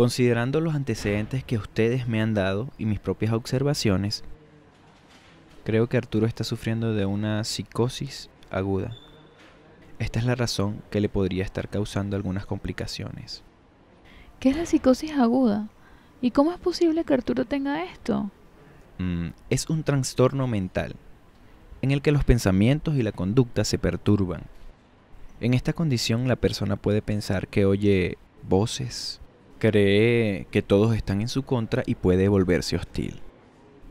Considerando los antecedentes que ustedes me han dado y mis propias observaciones, creo que Arturo está sufriendo de una psicosis aguda. Esta es la razón que le podría estar causando algunas complicaciones. ¿Qué es la psicosis aguda? ¿Y cómo es posible que Arturo tenga esto? Mm, es un trastorno mental, en el que los pensamientos y la conducta se perturban. En esta condición la persona puede pensar que oye voces, cree que todos están en su contra y puede volverse hostil.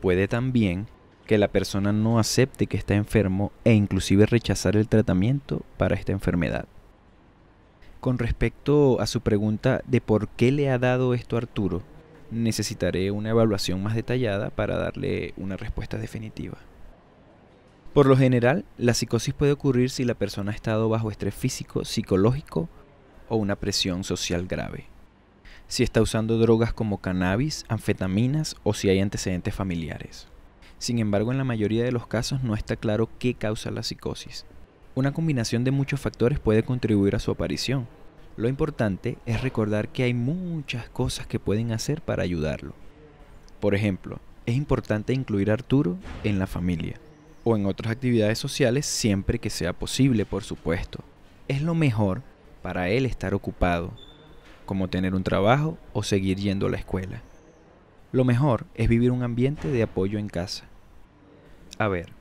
Puede también que la persona no acepte que está enfermo e inclusive rechazar el tratamiento para esta enfermedad. Con respecto a su pregunta de por qué le ha dado esto a Arturo, necesitaré una evaluación más detallada para darle una respuesta definitiva. Por lo general, la psicosis puede ocurrir si la persona ha estado bajo estrés físico, psicológico o una presión social grave si está usando drogas como cannabis, anfetaminas o si hay antecedentes familiares. Sin embargo, en la mayoría de los casos no está claro qué causa la psicosis. Una combinación de muchos factores puede contribuir a su aparición. Lo importante es recordar que hay muchas cosas que pueden hacer para ayudarlo. Por ejemplo, es importante incluir a Arturo en la familia o en otras actividades sociales siempre que sea posible, por supuesto. Es lo mejor para él estar ocupado, como tener un trabajo o seguir yendo a la escuela. Lo mejor es vivir un ambiente de apoyo en casa. A ver,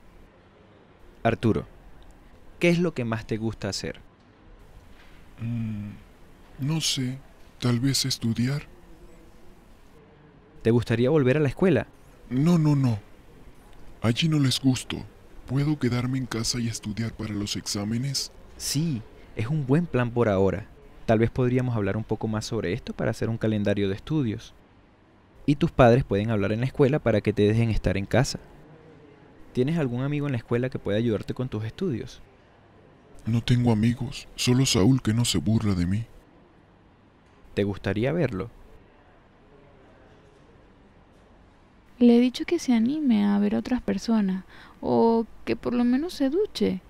Arturo, ¿qué es lo que más te gusta hacer? Mm, no sé, tal vez estudiar. ¿Te gustaría volver a la escuela? No, no, no. Allí no les gusto. ¿Puedo quedarme en casa y estudiar para los exámenes? Sí, es un buen plan por ahora. Tal vez podríamos hablar un poco más sobre esto para hacer un calendario de estudios. Y tus padres pueden hablar en la escuela para que te dejen estar en casa. ¿Tienes algún amigo en la escuela que pueda ayudarte con tus estudios? No tengo amigos, solo Saúl que no se burla de mí. ¿Te gustaría verlo? Le he dicho que se anime a ver a otras personas, o que por lo menos se duche.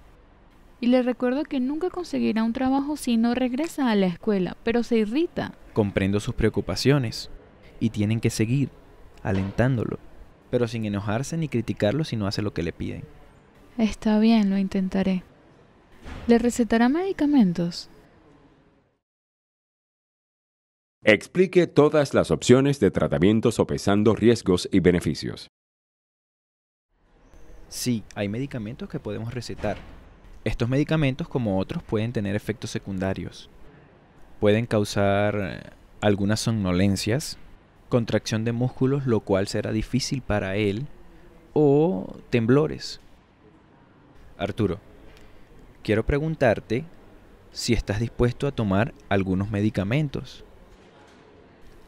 Y le recuerdo que nunca conseguirá un trabajo si no regresa a la escuela, pero se irrita. Comprendo sus preocupaciones y tienen que seguir alentándolo, pero sin enojarse ni criticarlo si no hace lo que le piden. Está bien, lo intentaré. ¿Le recetará medicamentos? Explique todas las opciones de tratamiento sopesando riesgos y beneficios. Sí, hay medicamentos que podemos recetar, estos medicamentos, como otros, pueden tener efectos secundarios. Pueden causar eh, algunas somnolencias, contracción de músculos, lo cual será difícil para él, o temblores. Arturo, quiero preguntarte si estás dispuesto a tomar algunos medicamentos.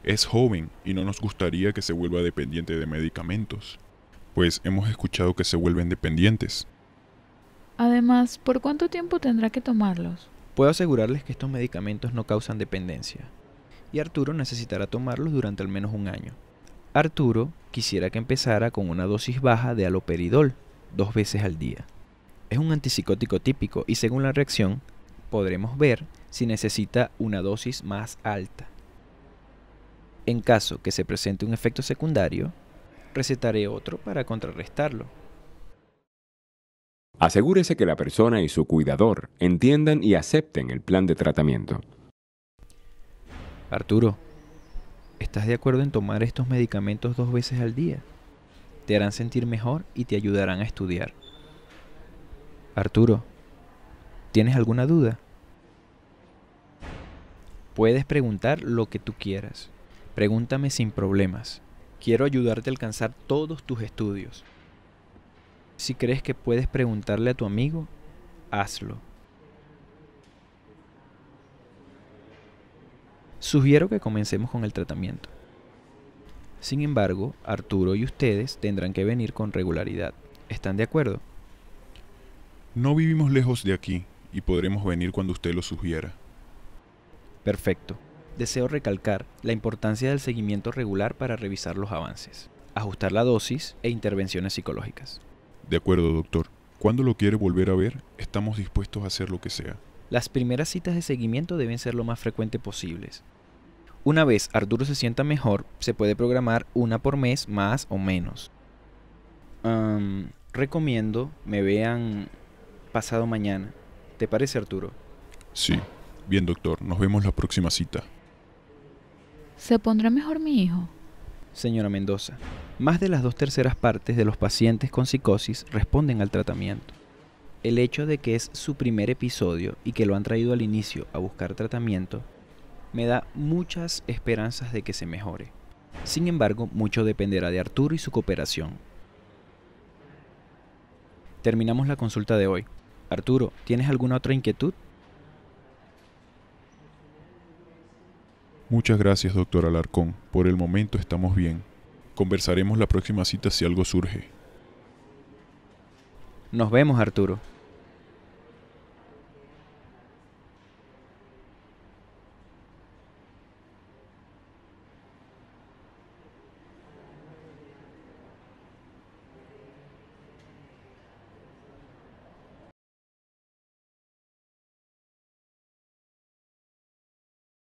Es joven y no nos gustaría que se vuelva dependiente de medicamentos, pues hemos escuchado que se vuelven dependientes. Además, ¿por cuánto tiempo tendrá que tomarlos? Puedo asegurarles que estos medicamentos no causan dependencia, y Arturo necesitará tomarlos durante al menos un año. Arturo quisiera que empezara con una dosis baja de aloperidol, dos veces al día. Es un antipsicótico típico y según la reacción, podremos ver si necesita una dosis más alta. En caso que se presente un efecto secundario, recetaré otro para contrarrestarlo. Asegúrese que la persona y su cuidador entiendan y acepten el plan de tratamiento. Arturo, ¿estás de acuerdo en tomar estos medicamentos dos veces al día? Te harán sentir mejor y te ayudarán a estudiar. Arturo, ¿tienes alguna duda? Puedes preguntar lo que tú quieras. Pregúntame sin problemas. Quiero ayudarte a alcanzar todos tus estudios. Si crees que puedes preguntarle a tu amigo, hazlo. Sugiero que comencemos con el tratamiento. Sin embargo, Arturo y ustedes tendrán que venir con regularidad. ¿Están de acuerdo? No vivimos lejos de aquí y podremos venir cuando usted lo sugiera. Perfecto. Deseo recalcar la importancia del seguimiento regular para revisar los avances, ajustar la dosis e intervenciones psicológicas. De acuerdo, doctor. Cuando lo quiere volver a ver, estamos dispuestos a hacer lo que sea. Las primeras citas de seguimiento deben ser lo más frecuente posibles. Una vez Arturo se sienta mejor, se puede programar una por mes más o menos. recomiendo me vean pasado mañana. ¿Te parece, Arturo? Sí. Bien, doctor. Nos vemos la próxima cita. ¿Se pondrá mejor mi hijo? Señora Mendoza, más de las dos terceras partes de los pacientes con psicosis responden al tratamiento. El hecho de que es su primer episodio y que lo han traído al inicio a buscar tratamiento me da muchas esperanzas de que se mejore. Sin embargo, mucho dependerá de Arturo y su cooperación. Terminamos la consulta de hoy. Arturo, ¿tienes alguna otra inquietud? Muchas gracias, doctor Alarcón. Por el momento estamos bien. Conversaremos la próxima cita si algo surge. Nos vemos, Arturo.